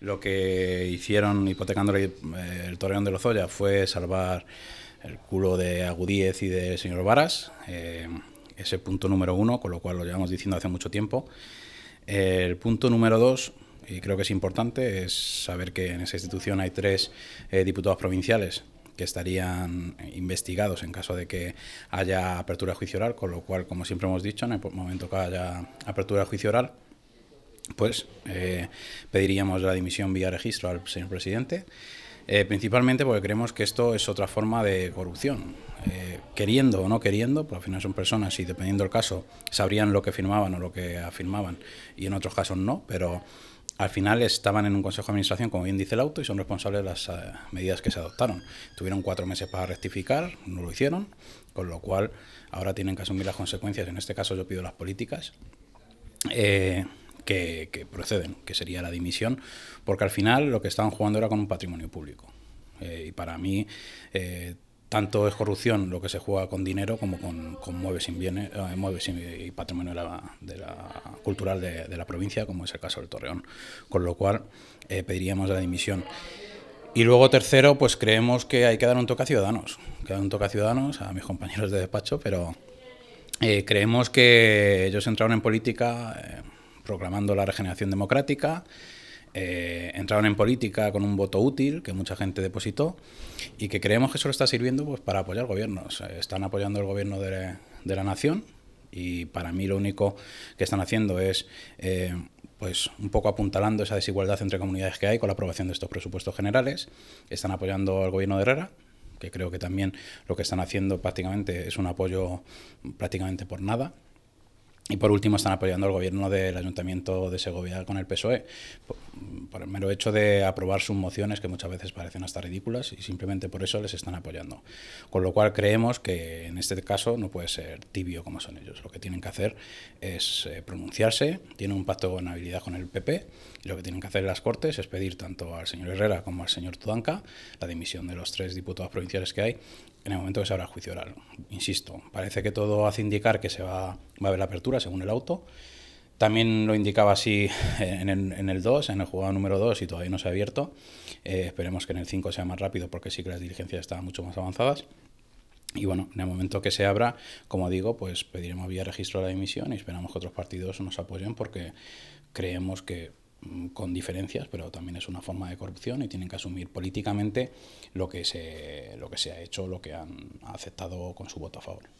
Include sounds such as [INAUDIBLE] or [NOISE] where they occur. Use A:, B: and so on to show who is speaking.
A: Lo que hicieron hipotecando eh, el Torreón de Lozoya fue salvar el culo de Agudíez y del señor Varas, eh, ese punto número uno, con lo cual lo llevamos diciendo hace mucho tiempo. Eh, el punto número dos, y creo que es importante, es saber que en esa institución hay tres diputados provinciales que estarían investigados en caso de que haya apertura de juicio oral, con lo cual, como siempre hemos dicho, en el momento que haya apertura de juicio oral, pues eh, pediríamos la dimisión vía registro al señor presidente, eh, principalmente porque creemos que esto es otra forma de corrupción. Eh, queriendo o no queriendo, pues al final son personas y dependiendo del caso sabrían lo que firmaban o lo que afirmaban y en otros casos no, pero al final estaban en un consejo de administración, como bien dice el auto, y son responsables de las medidas que se adoptaron. Tuvieron cuatro meses para rectificar, no lo hicieron, con lo cual ahora tienen que asumir las consecuencias. En este caso yo pido las políticas que, proceden, que sería la dimisión, porque al final lo que estaban jugando era con un patrimonio público. Eh, y para mí, eh, tanto es corrupción lo que se juega con dinero como con, con sin bienes, eh, y patrimonio cultural de, la provincia, como es el caso del Torreón. Con lo cual, pediríamos la dimisión. Y luego tercero, pues creemos que hay que dar un toque a ciudadanos, un toque a ciudadanos, a mis compañeros de despacho, pero creemos que ellos entraron en política proclamando la regeneración democrática. Eh, entraron en política con un voto útil que mucha gente depositó y que creemos que solo está sirviendo pues, para apoyar gobiernos. Están apoyando el gobierno de, la nación y para mí lo único que están haciendo es eh, pues un poco apuntalando esa desigualdad entre comunidades que hay con la aprobación de estos presupuestos generales. Están apoyando al gobierno de Herrera, que creo que también lo que están haciendo prácticamente es un apoyo prácticamente por nada. Y por último están apoyando al gobierno del Ayuntamiento de Segovia con el PSOE por el mero hecho de aprobar sus mociones que muchas veces parecen hasta ridículas y simplemente por eso les están apoyando. Con lo cual creemos que en este caso no puede ser tibio como son ellos. Lo que tienen que hacer es eh, pronunciarse, tienen un pacto de gobernabilidad con el PP y lo que tienen que hacer en las Cortes es pedir tanto al señor Herrera como al señor Tudanca la dimisión de los tres diputados provinciales que hay en el momento que se abra juicio oral. Insisto, parece que todo hace indicar que se va, va a haber la apertura según el auto. También lo indicaba así [LAUGHS] en el, 2, en el jugado número 2 y todavía no se ha abierto. Eh, esperemos que en el 5 sea más rápido porque sí que las diligencias están mucho más avanzadas. Y bueno, en el momento que se abra, como digo, pues pediremos vía registro la emisión y esperamos que otros partidos nos apoyen porque creemos que mm, con diferencias, pero también es una forma de corrupción y tienen que asumir políticamente lo que se, lo que se ha hecho, lo que han aceptado con su voto a favor.